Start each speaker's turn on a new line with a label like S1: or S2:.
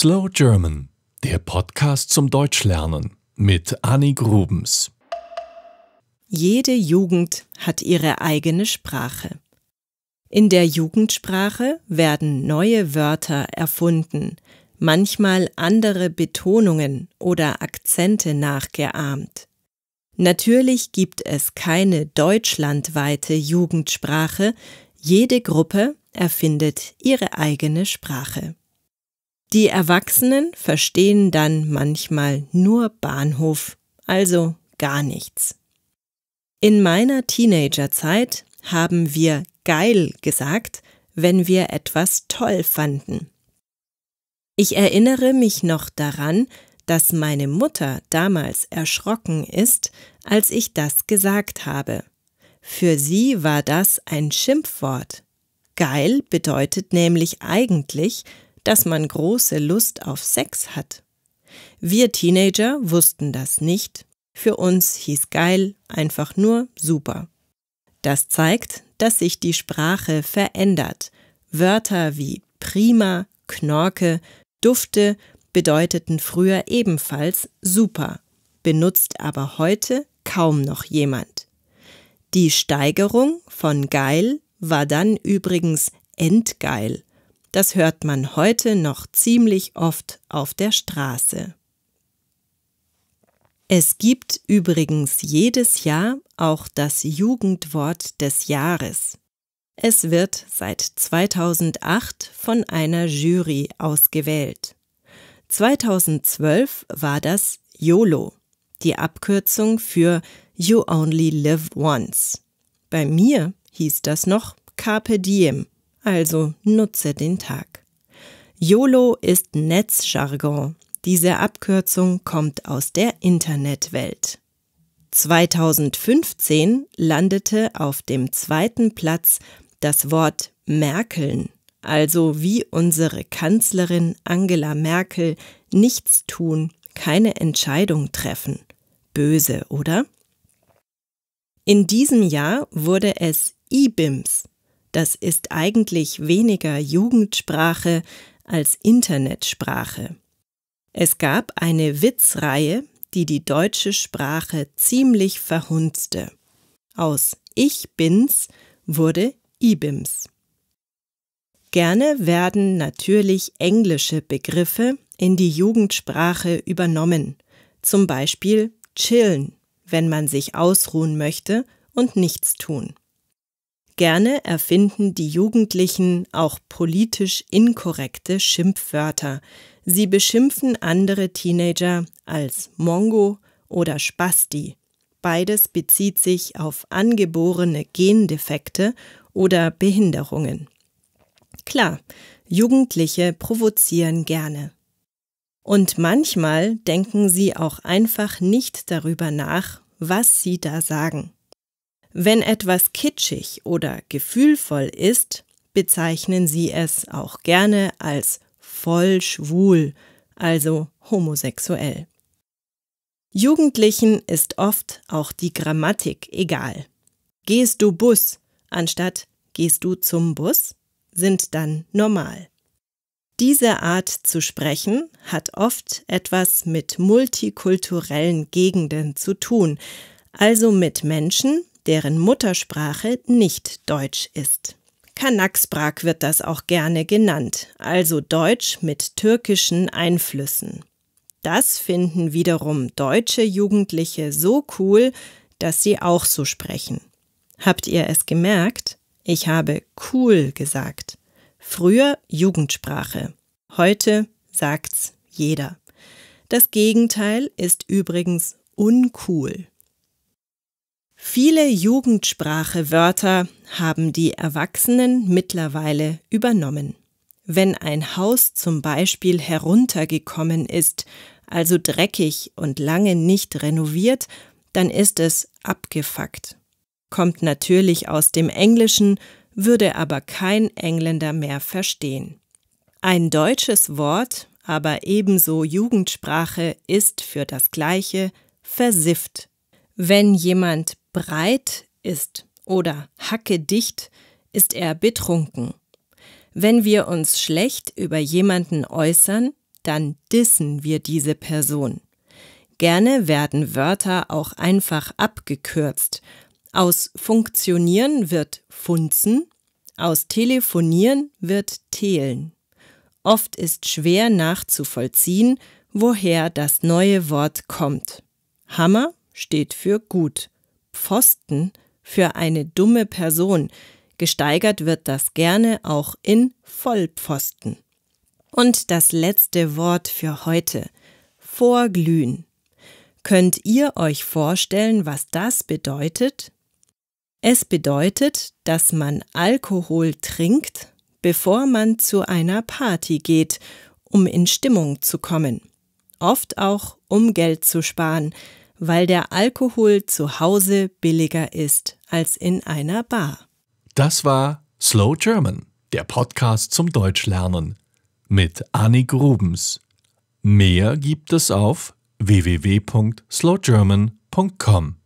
S1: Slow German, der Podcast zum Deutschlernen mit Anni Grubens. Jede Jugend hat ihre eigene Sprache. In der Jugendsprache werden neue Wörter erfunden, manchmal andere Betonungen oder Akzente nachgeahmt. Natürlich gibt es keine deutschlandweite Jugendsprache, jede Gruppe erfindet ihre eigene Sprache. Die Erwachsenen verstehen dann manchmal nur Bahnhof, also gar nichts. In meiner Teenagerzeit haben wir geil gesagt, wenn wir etwas toll fanden. Ich erinnere mich noch daran, dass meine Mutter damals erschrocken ist, als ich das gesagt habe. Für sie war das ein Schimpfwort. Geil bedeutet nämlich eigentlich, dass man große Lust auf Sex hat. Wir Teenager wussten das nicht. Für uns hieß geil einfach nur super. Das zeigt, dass sich die Sprache verändert. Wörter wie prima, Knorke, Dufte bedeuteten früher ebenfalls super, benutzt aber heute kaum noch jemand. Die Steigerung von geil war dann übrigens endgeil. Das hört man heute noch ziemlich oft auf der Straße. Es gibt übrigens jedes Jahr auch das Jugendwort des Jahres. Es wird seit 2008 von einer Jury ausgewählt. 2012 war das YOLO, die Abkürzung für You Only Live Once. Bei mir hieß das noch Carpe Diem also nutze den Tag. YOLO ist Netzjargon. Diese Abkürzung kommt aus der Internetwelt. 2015 landete auf dem zweiten Platz das Wort Merkeln, also wie unsere Kanzlerin Angela Merkel nichts tun, keine Entscheidung treffen. Böse, oder? In diesem Jahr wurde es IBIMS, das ist eigentlich weniger Jugendsprache als Internetsprache. Es gab eine Witzreihe, die die deutsche Sprache ziemlich verhunzte. Aus Ich bin's wurde Ibims. Gerne werden natürlich englische Begriffe in die Jugendsprache übernommen, zum Beispiel chillen, wenn man sich ausruhen möchte und nichts tun. Gerne erfinden die Jugendlichen auch politisch inkorrekte Schimpfwörter. Sie beschimpfen andere Teenager als Mongo oder Spasti. Beides bezieht sich auf angeborene Gendefekte oder Behinderungen. Klar, Jugendliche provozieren gerne. Und manchmal denken sie auch einfach nicht darüber nach, was sie da sagen. Wenn etwas kitschig oder gefühlvoll ist, bezeichnen sie es auch gerne als voll schwul, also homosexuell. Jugendlichen ist oft auch die Grammatik egal. Gehst du Bus anstatt gehst du zum Bus sind dann normal. Diese Art zu sprechen hat oft etwas mit multikulturellen Gegenden zu tun, also mit Menschen, deren Muttersprache nicht Deutsch ist. Kanaksbrak wird das auch gerne genannt, also Deutsch mit türkischen Einflüssen. Das finden wiederum deutsche Jugendliche so cool, dass sie auch so sprechen. Habt ihr es gemerkt? Ich habe cool gesagt. Früher Jugendsprache. Heute sagt's jeder. Das Gegenteil ist übrigens uncool. Viele Jugendsprache-Wörter haben die Erwachsenen mittlerweile übernommen. Wenn ein Haus zum Beispiel heruntergekommen ist, also dreckig und lange nicht renoviert, dann ist es abgefuckt. Kommt natürlich aus dem Englischen, würde aber kein Engländer mehr verstehen. Ein deutsches Wort, aber ebenso Jugendsprache, ist für das gleiche versifft. Wenn jemand breit ist oder hacke dicht, ist er betrunken. Wenn wir uns schlecht über jemanden äußern, dann dissen wir diese Person. Gerne werden Wörter auch einfach abgekürzt. Aus funktionieren wird funzen, aus telefonieren wird telen. Oft ist schwer nachzuvollziehen, woher das neue Wort kommt. Hammer steht für gut. Pfosten für eine dumme Person. Gesteigert wird das gerne auch in Vollpfosten. Und das letzte Wort für heute. Vorglühen. Könnt ihr euch vorstellen, was das bedeutet? Es bedeutet, dass man Alkohol trinkt, bevor man zu einer Party geht, um in Stimmung zu kommen. Oft auch, um Geld zu sparen, weil der Alkohol zu Hause billiger ist als in einer Bar. Das war Slow German, der Podcast zum Deutschlernen mit Annie Grubens. Mehr gibt es auf www.slowgerman.com.